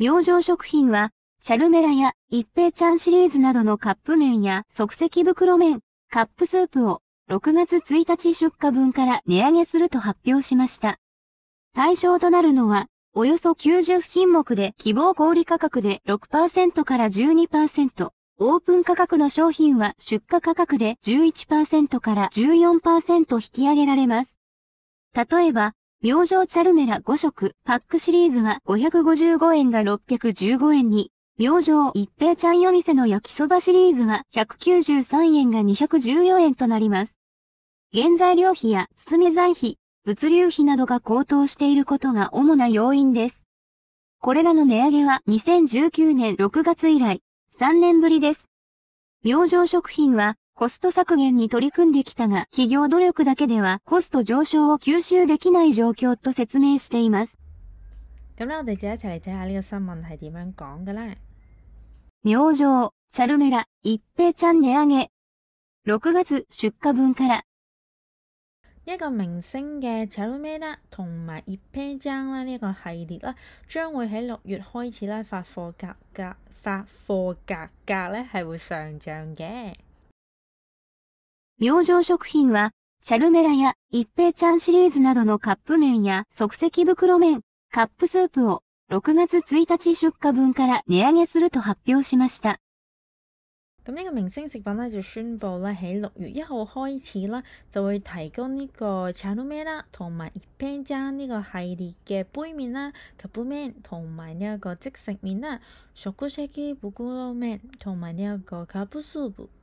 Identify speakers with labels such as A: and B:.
A: 明星食品は、チャルメラや一平ちゃんシリーズなどのカップ麺や即席袋麺、カップスープを6月1日出荷分から値上げすると発表しました。対象となるのは、およそ90品目で希望小売価格で6%から12%、オープン価格の商品は出荷価格で11%から14%引き上げられます。例えば、明星チャルメラ5色パックシリーズは555円が615円に、明星一平ちゃん夜店の焼きそばシリーズは193円が214円となります。原材料費や包み材費、物流費などが高騰していることが主な要因です。これらの値上げは2019年6月以来、3年ぶりです。明星食品はコスト削減に取り組んできたが、企業努力だけではコスト上昇を吸収できない状況と説明しています。明星、チャルメラ、一平ちゃん値上げ。6月出荷分から。
B: 一明星嘅 c h a r m e a 同埋 p e j a n 呢系列啦，喺六月始咧格格咧上嘅。
A: 明星食品は、チャルメラや一平ちゃんシリーズなどのカップ麺や即席袋麺、カップスープを6月1日出荷分から値上げすると発表しました。
B: 咁呢明星食品咧就宣布咧喺六月一号開始啦，就會提供呢個 c h a l u m e 啦，同埋 i p j a n 呢系列嘅杯啦、同埋呢一即食麵啦、食古式同埋呢一個 c a p u s u p